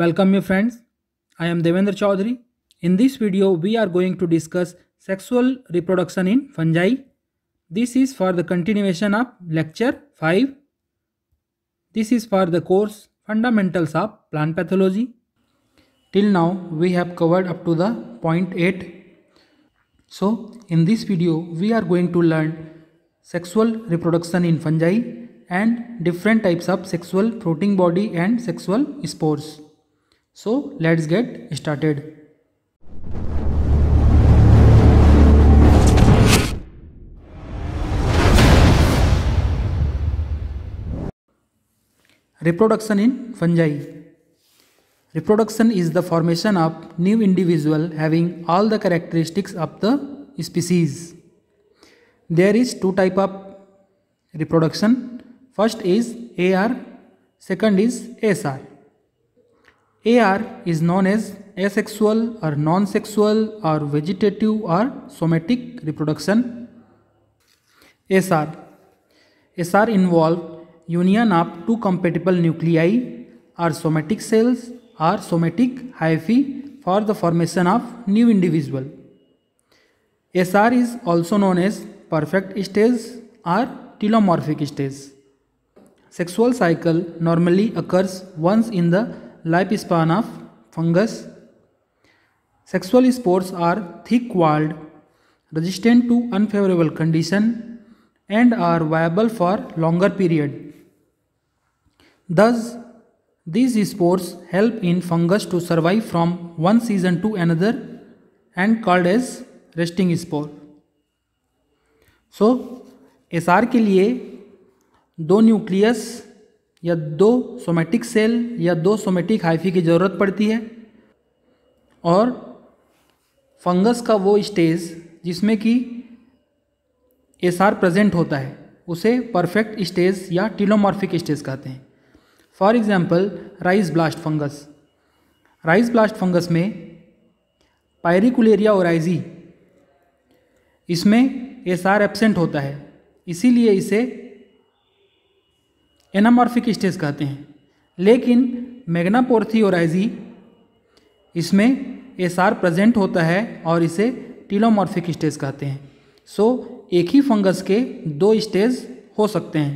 Welcome my friends. I am Devendra Chaudhary. In this video, we are going to discuss sexual reproduction in fungi. This is for the continuation of lecture 5. This is for the course Fundamentals of Plant Pathology. Till now, we have covered up to the point 8. So, in this video, we are going to learn sexual reproduction in fungi and different types of sexual fruiting body and sexual spores. So let's get started. Reproduction in fungi. Reproduction is the formation of new individual having all the characteristics of the species. There is two type of reproduction. First is AR, second is SR. AR is known as asexual or non-sexual or vegetative or somatic reproduction. SR SR involve union of two compatible nuclei or somatic cells or somatic hyphae for the formation of new individual. SR is also known as perfect stage or telomorphic stage. Sexual cycle normally occurs once in the lifespan of fungus. Sexual spores are thick-walled, resistant to unfavorable condition and are viable for longer period. Thus, these spores help in fungus to survive from one season to another and called as resting spore. so, S R के लिए दो nucleus या दो somatic cell या दो somatic hyphae की ज़रूरत पड़ती है और फंगस का वो स्टेज जिसमें कि एस आर प्रेजेंट होता है उसे परफेक्ट स्टेज या टीलोमॉर्फिक स्टेज कहते हैं for example rice blast fungus rice blast fungus में पायरिकुलेरिया ओराइजी इसमें एस आर एबसेंट होता है इसीलिए इसे एनामॉर्फिक स्टेज कहते हैं लेकिन मैग्नापोर्थियोराइजी इसमें एस आर प्रजेंट होता है और इसे टीलोमॉर्फिक स्टेज कहते हैं सो एक ही फंगस के दो स्टेज हो सकते हैं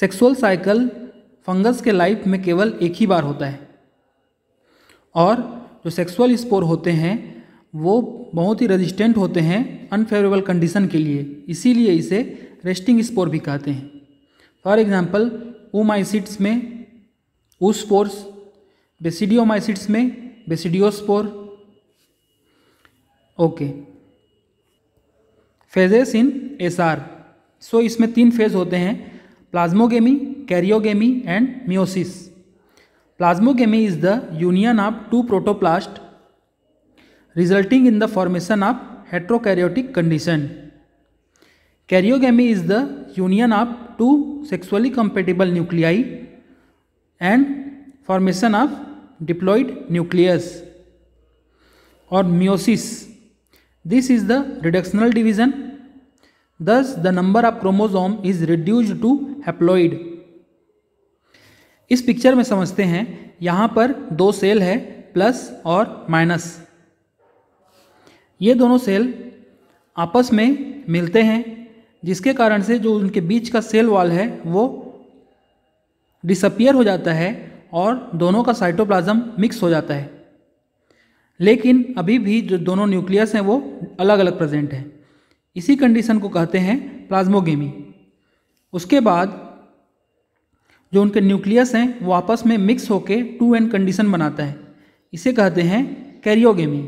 सेक्सुअल साइकिल फंगस के लाइफ में केवल एक ही बार होता है और जो सेक्सुअल स्पोर होते हैं वो बहुत ही रेजिस्टेंट होते हैं अनफेवरेबल कंडीशन के लिए इसीलिए इसे रेस्टिंग स्पोर भी कहते हैं फॉर एग्जाम्पल ओमाइसिट्स में ऊस्पोर्स बेसिडियोमाइसिट्स में basidiospore okay phases in S R so इसमें तीन फेज होते हैं plasmogamy karyogamy and meiosis plasmogamy is the union of two protoplast resulting in the formation of heterokaryotic condition karyogamy is the union of two sexually compatible nuclei and formation of diploid nucleus और meiosis this is the reductional division thus the number of chromosome is reduce to haploid इस picture में समझते हैं यहाँ पर दो cell है plus और माइनस ये दोनों सेल आपस में मिलते हैं जिसके कारण से जो उनके बीच का सेल वॉल है वो डिसअपियर हो जाता है और दोनों का साइटोप्लाज्म मिक्स हो जाता है लेकिन अभी भी जो दोनों न्यूक्लियस हैं वो अलग अलग प्रेजेंट हैं इसी कंडीशन को कहते हैं प्लाज्मोगेमी उसके बाद जो उनके न्यूक्लियस हैं वो आपस में मिक्स होकर टू एंड कंडीशन बनाता है इसे कहते हैं कैरियोगेमी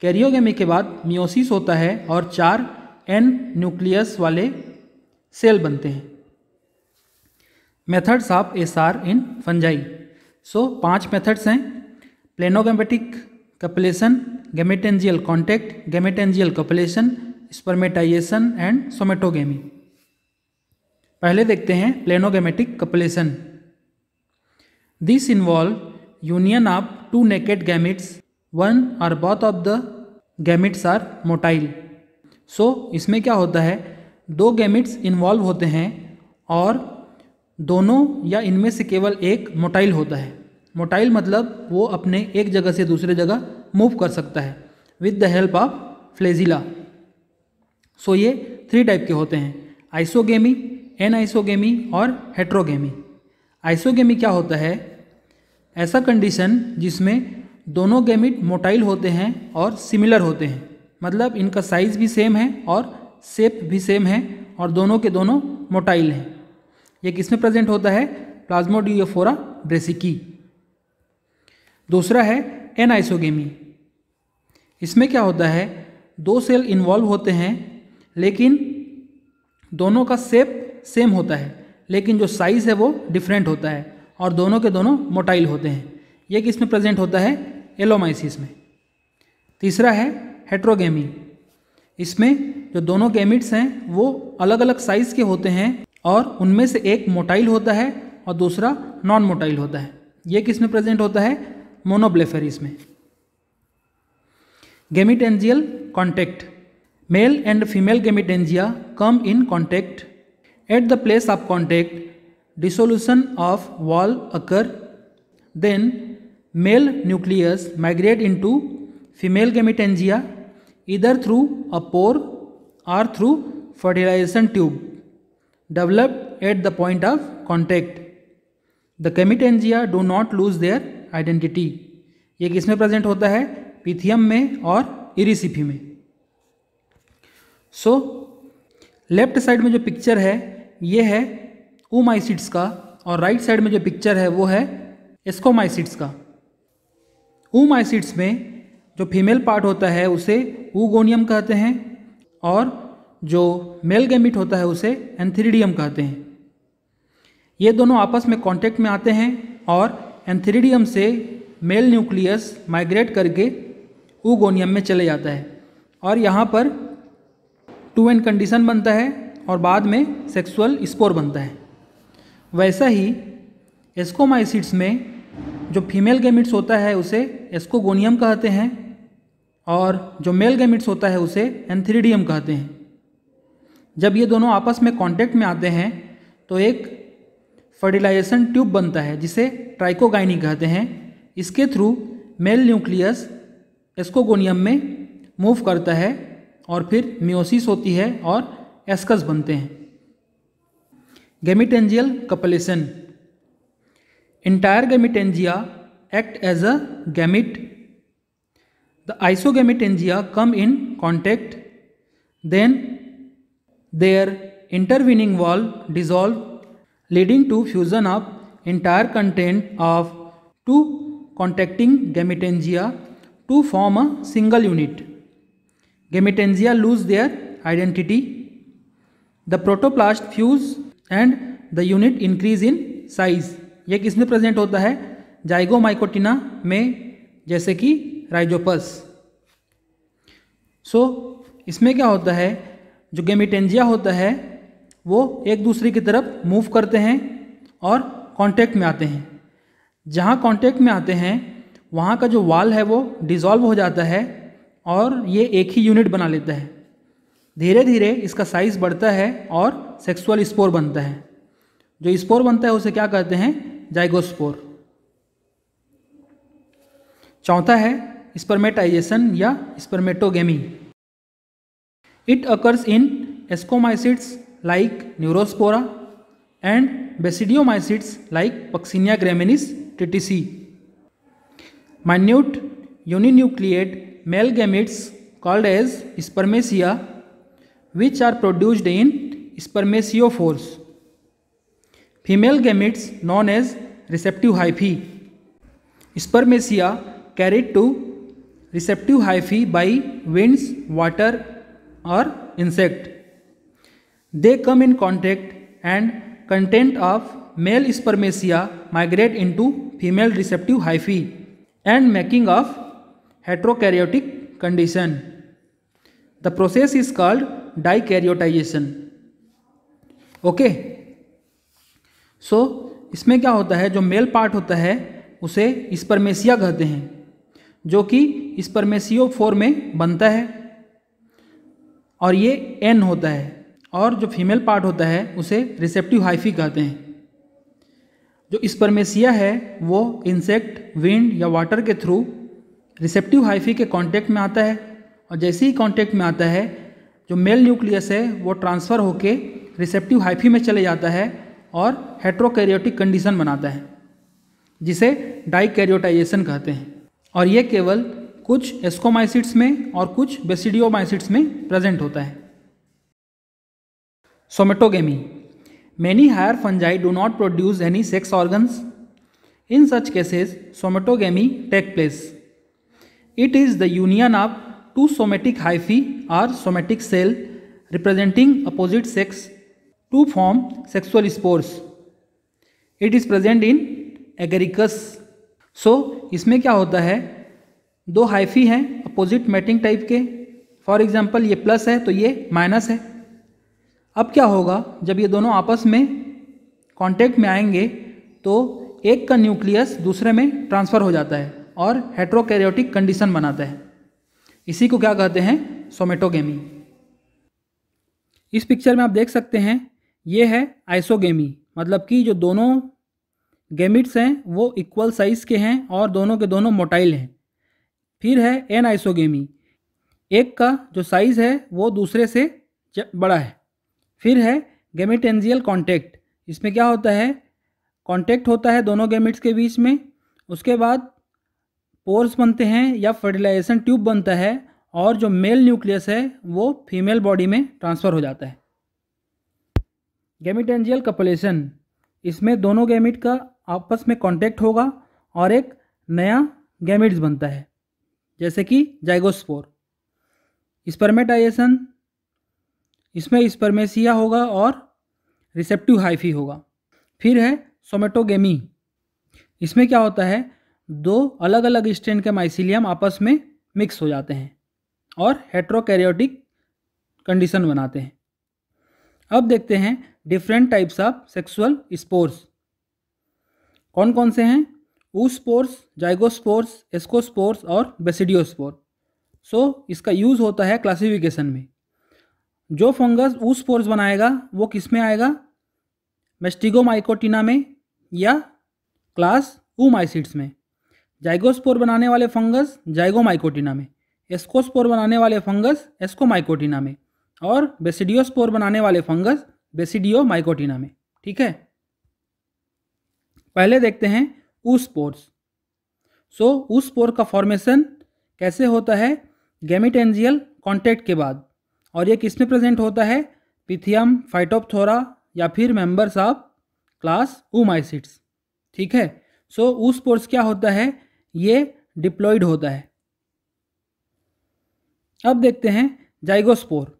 कैरियोगेमी के बाद मियोसिस होता है और चार एन न्यूक्लियस वाले सेल बनते हैं methods of S R in fungi so पांच मेथड्स हैं planogametic copulation gametangial contact gametangial copulation spermatization and somatogamy पहले देखते हैं planogametic copulation this involve union of two naked gametes one और both of the gametes are motile so so, इसमें क्या होता है दो गैमिट्स इन्वॉल्व होते हैं और दोनों या इनमें से केवल एक मोटाइल होता है मोटाइल मतलब वो अपने एक जगह से दूसरे जगह मूव कर सकता है with the help of flagella so ये थ्री टाइप के होते हैं आइसोगेमी एन आइसोगेमी और हेट्रोगेमी आइसोगेमी क्या होता है ऐसा कंडीशन जिसमें दोनों गेमिट मोटाइल होते हैं और सिमिलर होते हैं मतलब इनका साइज़ भी सेम है और सेप भी सेम है और दोनों के दोनों मोटाइल हैं ये किसमें प्रेजेंट होता है प्लाज्मोडियोफोरा ब्रेसिकी दूसरा है एन आइसोगेमी इसमें क्या होता है दो सेल इन्वॉल्व होते हैं लेकिन दोनों का सेप सेम होता है लेकिन जो साइज़ है वो डिफरेंट होता है और दोनों के दोनों मोटाइल होते हैं ये किस में प्रेजेंट होता है एलोमाइसिस में तीसरा है हेट्रोगेमी इसमें जो दोनों गैमिट्स हैं वो अलग अलग साइज़ के होते हैं और उनमें से एक मोटाइल होता है और दूसरा नॉन मोटाइल होता है ये किस में प्रेजेंट होता है मोनोब्लेफेरिस में gametangial contact male and female gametangia come in contact at the place of contact dissolution wall occur then male nucleus migrate into female gametangia either through a pore or through fertilization tube developed at the point of contact. The chemitengia do not lose their identity. ये किसमें present होता है Pythium में और इरिसिफी में so left side में जो picture है ये है ओमाइसिड्स का और राइट right साइड में जो पिक्चर है वो है एस्कोमाइसिड्स का ओमाइसिड्स में जो फीमेल पार्ट होता है उसे ऊगोनियम कहते हैं और जो मेल गैमिट होता है उसे एंथेरिडियम कहते हैं ये दोनों आपस में कांटेक्ट में आते हैं और एंथेरिडियम से मेल न्यूक्लियस माइग्रेट करके ऊगोनियम में चले जाता है और यहाँ पर टू एंड कंडीशन बनता है और बाद में सेक्सुअल स्पोर बनता है वैसा ही एस्कोमाइसिड्स में जो फीमेल गेमिट्स होता है उसे एस्कोगोनियम कहते हैं और जो मेल गैमिट्स होता है उसे एंथ्रीडियम कहते हैं जब ये दोनों आपस में कांटेक्ट में आते हैं तो एक फर्टिलाइजेशन ट्यूब बनता है जिसे ट्राइकोगाइनी कहते हैं इसके थ्रू मेल न्यूक्लियस एस्कोगोनियम में मूव करता है और फिर मियोसिस होती है और एस्कस बनते हैं gametangial copulation entire gametangia act as a gamete the isogamic angia come in contact, then their intervening wall dissolve leading to fusion of entire content of two contacting gametangia to form a single unit. Gametangia lose their identity. The protoplast fuse and the unit increase in size. यह किसमें present होता है जाइगोमाइकोटिना में जैसे कि Rhizopus सो इसमें क्या होता है जो गेमिटेंजिया होता है वो एक दूसरे की तरफ मूव करते हैं और कांटेक्ट में आते हैं जहाँ कांटेक्ट में आते हैं वहाँ का जो वाल है वो डिज़ोल्व हो जाता है और ये एक ही यूनिट बना लेता है धीरे धीरे इसका साइज़ बढ़ता है और सेक्सुअल स्पोर बनता है जो स्पोर बनता है उसे क्या कहते हैं जाइगोस्पोर चौथा है स्पर्मेटाइजेशन या spermatogamy it occurs in ascomycetes like neurospora and basidiomycetes like puccinia graminis tritici minute uninucleate male gametes called as spermatia which are produced in spermatiophores female gametes known as receptive hyphae spermatia carried to receptive hyphae by winds, water or insect. They come in contact and content of male spermacia migrate into female receptive hyphae and making of heterokaryotic condition. The process is called dikaryotisation. Okay so इसमें क्या होता है जो male part होता है उसे स्पर्मेसिया कहते हैं जो कि इस पर में सी फोर में बनता है और ये एन होता है और जो फीमेल पार्ट होता है उसे रिसेप्टिव हाइफी कहते हैं जो स्पर्मेसिया है वो इंसेक्ट विंड या वाटर के थ्रू रिसेप्टिव हाइफी के कांटेक्ट में आता है और जैसे ही कांटेक्ट में आता है जो मेल न्यूक्लियस है वो ट्रांसफ़र होके रिसेप्टिव हाइफी में चले जाता है और हेट्रोकैरियोटिक कंडीशन बनाता है जिसे डाई कहते हैं और ये केवल कुछ एस्कोमाइसिट्स में और कुछ बेसिडियोमाइसिट्स में प्रेजेंट होता है somatogamy many higher fungi do not produce any sex organs in such cases somatogamy take place it is the union of two somatic hyphae or somatic cell representing opposite sex to form sexual spores it is present in agaricus so so, इसमें क्या होता है दो hyphae हैं opposite mating type के for example ये plus है तो ये माइनस है अब क्या होगा जब ये दोनों आपस में कांटेक्ट में आएंगे तो एक का न्यूक्लियस दूसरे में ट्रांसफ़र हो जाता है और हेट्रोकैरियोटिक कंडीशन बनाता है इसी को क्या कहते हैं सोमेटोगेमी इस पिक्चर में आप देख सकते हैं ये है आइसोगेमी मतलब कि जो दोनों गेमिट्स हैं वो इक्वल साइज़ के हैं और दोनों के दोनों मोटाइल हैं फिर है एन आइसोगेमी एक का जो साइज़ है वो दूसरे से बड़ा है फिर है गेमिटेंजियल कॉन्टैक्ट इसमें क्या होता है कॉन्टैक्ट होता है दोनों गेमिट्स के बीच में उसके बाद पोर्स बनते हैं या फर्टिलाइजेशन ट्यूब बनता है और जो मेल न्यूक्लियस है वो फीमेल बॉडी में ट्रांसफ़र हो जाता है गेमिटेंजियल कपलेशन इसमें दोनों गेमिट का आपस में कांटेक्ट होगा और एक नया गैमिट्स बनता है जैसे कि जाइगोस्पोर स्पर्मेटाइजेशन इसमें स्पर्मेसिया होगा और रिसेप्टिव हाइफी होगा फिर है सोमेटोगेमी इसमें क्या होता है दो अलग अलग स्ट्रेन के माइसिलियम आपस में मिक्स हो जाते हैं और हेट्रोकैरियोटिक कंडीशन बनाते हैं अब देखते हैं different types of sexual spores कौन कौन से हैं स्पोर्स जाइगोस्पोर्स एस्कोस्पोर्स और बेसिडियोस्पोर सो इसका यूज़ होता है क्लासिफिकेशन में जो फंगस ऊ स्पोर्स बनाएगा वो किस में आएगा माइकोटिना में या क्लास माइसिड्स में जाइगोस्पोर बनाने वाले फंगस माइकोटिना में एस्कोस्पोर बनाने वाले फंगस माइकोटिना में और बेसिडियोस्पोर बनाने वाले फंगस बेसिडियो माइकोटिना में ठीक है पहले देखते हैं ऊ स्पोर्स सो ऊ पोर का फॉर्मेशन कैसे होता है गेमिटेंजियल कॉन्टैक्ट के बाद और ये किस में प्रेजेंट होता है पिथियम फाइटोपथोरा या फिर मेंबर्स ऑफ क्लास ऊमाइसिट्स ठीक है सो ऊ स्पोर्स क्या होता है ये डिप्लॉइड होता है अब देखते हैं जाइगोस्पोर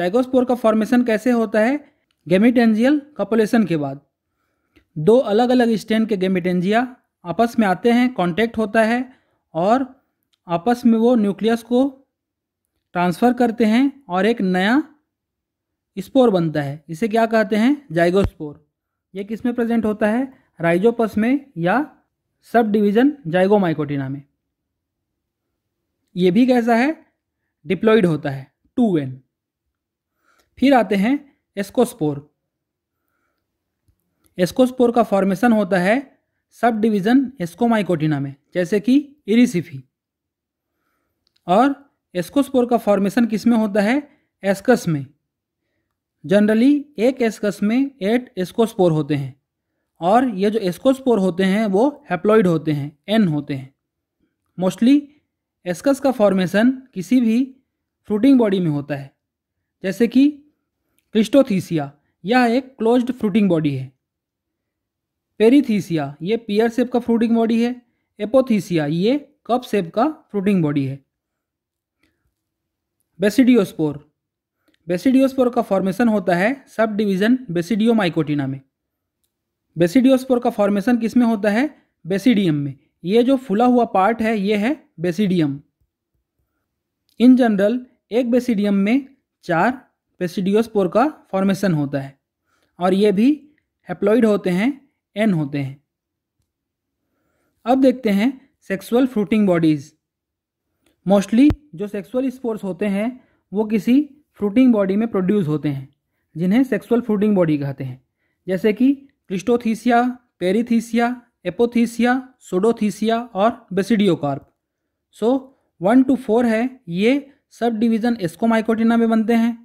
जाइगोस्पोर का फॉर्मेशन कैसे होता है गेमिटेंजियल कपोलेशन के बाद दो अलग अलग स्टैंड के गेमिटेंजिया आपस में आते हैं कांटेक्ट होता है और आपस में वो न्यूक्लियस को ट्रांसफ़र करते हैं और एक नया स्पोर बनता है इसे क्या कहते हैं जाइगोस्पोर ये किस में प्रेजेंट होता है राइजोपस में या सब डिवीज़न जाइगोमाइकोटिना में ये भी कैसा है डिप्लॉइड होता है टू एन फिर आते हैं एस्कोस्पोर एस्कोस्पोर का फॉर्मेशन होता है सब डिवीज़न एस्कोमाइकोटिना में जैसे कि इरिसिफी और एस्कोस्पोर का फॉर्मेशन किस में होता है एस्कस में जनरली एक एस्कस में एट एस्कोस्पोर होते हैं और ये जो एस्कोस्पोर होते हैं वो हैप्लॉइड होते हैं एन होते हैं मोस्टली एस्कस का फॉर्मेशन किसी भी फ्रूटिंग बॉडी में होता है जैसे कि क्रिस्टोथीसिया यह एक क्लोज्ड फ्रूटिंग बॉडी है पेरीथीसिया ये पियर सेप का फ्रूटिंग बॉडी है एपोथीसिया ये कप सेप का फ्रूटिंग बॉडी है बेसिडियोस्पोर बेसिडियोस्पोर का फॉर्मेशन होता है सब डिवीजन बेसिडियो माइकोटिना में बेसिडियोस्पोर का फॉर्मेशन किस में होता है बेसिडियम में ये जो फुला हुआ पार्ट है ये है बेसिडियम इन जनरल एक बेसिडियम में चार बेसिडियोस्पोर का फॉर्मेशन होता है और ये भी हेप्लॉइड होते हैं एन होते हैं अब देखते हैं सेक्सुअल फ्रूटिंग बॉडीज़ मोस्टली जो सेक्सुअल स्पोर्स होते हैं वो किसी फ्रूटिंग बॉडी में प्रोड्यूस होते हैं जिन्हें सेक्सुअल फ्रूटिंग बॉडी कहते हैं जैसे कि क्रिस्टोथीसिया पेरीथीसिया एपोथीसिया सोडोथीसिया और basidiocarp so one two four है ये सब डिवीज़न एस्कोमाइकोटिना में बनते हैं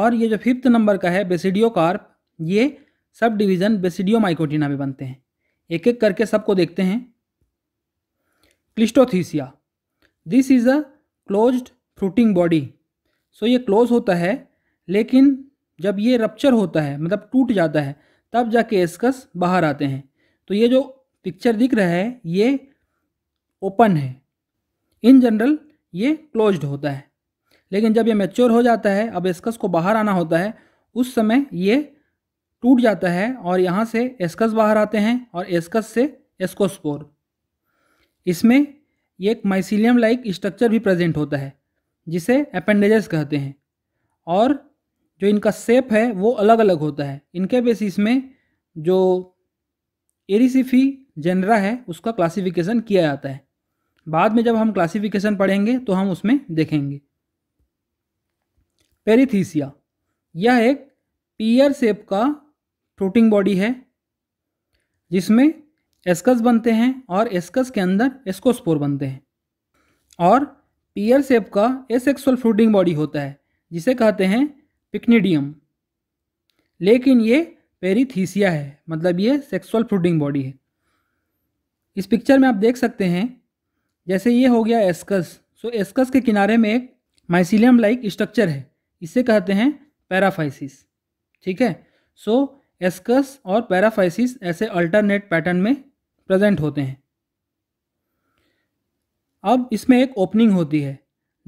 और ये जो फिफ्थ नंबर का है बेसिडियोकार्प ये सब डिवीज़न बेसिडियो माइकोटिना में बनते हैं एक एक करके सबको देखते हैं cleistothecia this is a closed fruiting body so ये क्लोज होता है लेकिन जब ये रप्चर होता है मतलब टूट जाता है तब जाके एस्कस बाहर आते हैं तो ये जो पिक्चर दिख रहा है ये ओपन है इन जनरल ये क्लोज्ड होता है लेकिन जब ये मैच्योर हो जाता है अब एस्कस को बाहर आना होता है उस समय ये टूट जाता है और यहाँ से एस्कस बाहर आते हैं और एस्कस से एस्कोस्पोर इसमें एक माइसिलियम लाइक स्ट्रक्चर भी प्रेजेंट होता है जिसे अपेंडेजेस कहते हैं और जो इनका सेप है वो अलग अलग होता है इनके बेसिस में जो एरिसिफी जेनरा है उसका क्लासिफिकेशन किया जाता है बाद में जब हम क्लासिफिकेशन पढ़ेंगे तो हम उसमें देखेंगे पेरिथीसिया यह एक पीयर सेप का फ्लोटिंग बॉडी है जिसमें एस्कस बनते हैं और एस्कस के अंदर एस्कोस्पोर बनते हैं और पियर सेप का एसेक्सुअल फ्लोटिंग बॉडी होता है जिसे कहते हैं पिकनीडियम लेकिन ये पेरीथीसिया है मतलब ये सेक्सुअल फ्लोटिंग बॉडी है इस पिक्चर में आप देख सकते हैं जैसे ये हो गया एस्कस सो तो एस्कस के किनारे में एक माइसिलियम लाइक स्ट्रक्चर है इसे कहते हैं पैराफाइसिस ठीक है सो so, एस्कस और पैराफाइसिस ऐसे अल्टरनेट पैटर्न में प्रेजेंट होते हैं अब इसमें एक ओपनिंग होती है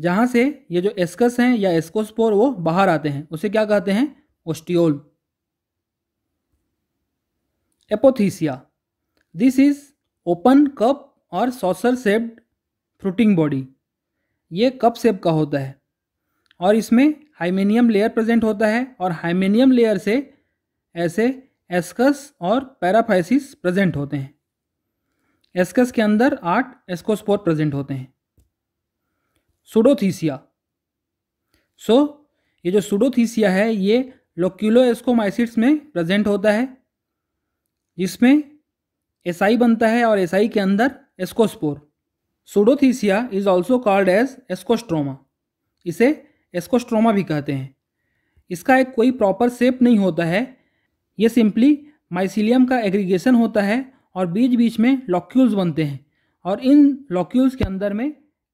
जहाँ से ये जो एस्कस हैं या एस्कोस्पोर वो बाहर आते हैं उसे क्या कहते हैं ostiole apothecia this is open cup और सॉसर सेप्ड फ्रूटिंग बॉडी ये कप सेप का होता है और इसमें हाइमेनियम लेयर प्रेजेंट होता है और हाइमेनियम लेयर से ऐसे एस्कस और पैराफाइसिस प्रेजेंट होते हैं एस्कस के अंदर आठ एस्कोस्पोर प्रेजेंट होते हैं सुडोथीसिया सो ये जो सुडोथीसिया है ये लोक्यूलो एस्कोमाइसिट्स में प्रेजेंट होता है जिसमें एसाई बनता है और एसआई के अंदर ascospore pseudothecia is also called as ascostroma इसे एस्कोस्ट्रोमा भी कहते हैं इसका एक कोई प्रॉपर सेप नहीं होता है ये सिंपली माइसिलियम का एग्रीगेशन होता है और बीच बीच में लॉक्यूल्स बनते हैं और इन लॉक्यूल्स के अंदर में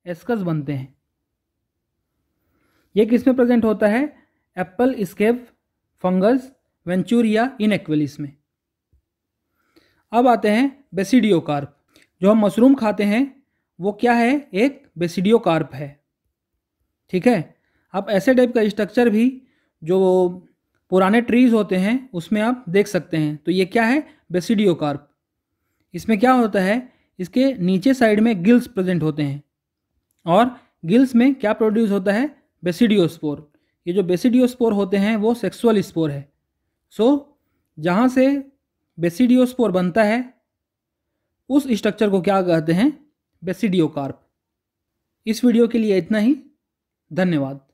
एस्कस बनते हैं ये किस में प्रेजेंट होता है apple scab fungus venturia inaequalis में अब आते हैं बेसिडियो कार्प जो हम मशरूम खाते हैं वो क्या है एक बेसिडियो कार्प है ठीक है अब ऐसे टाइप का स्ट्रक्चर भी जो पुराने ट्रीज होते हैं उसमें आप देख सकते हैं तो ये क्या है बेसिडियोकार्प इसमें क्या होता है इसके नीचे साइड में गिल्स प्रेजेंट होते हैं और गिल्स में क्या प्रोड्यूस होता है बेसिडियोस्पोर ये जो बेसिडियोस्पोर होते हैं वो सेक्सुअल स्पोर है सो so, जहाँ से बेसिडियोस्पोर बनता है उस स्ट्रक्चर को क्या कहते हैं बेसिडियोकार्प इस वीडियो के लिए इतना ही धन्यवाद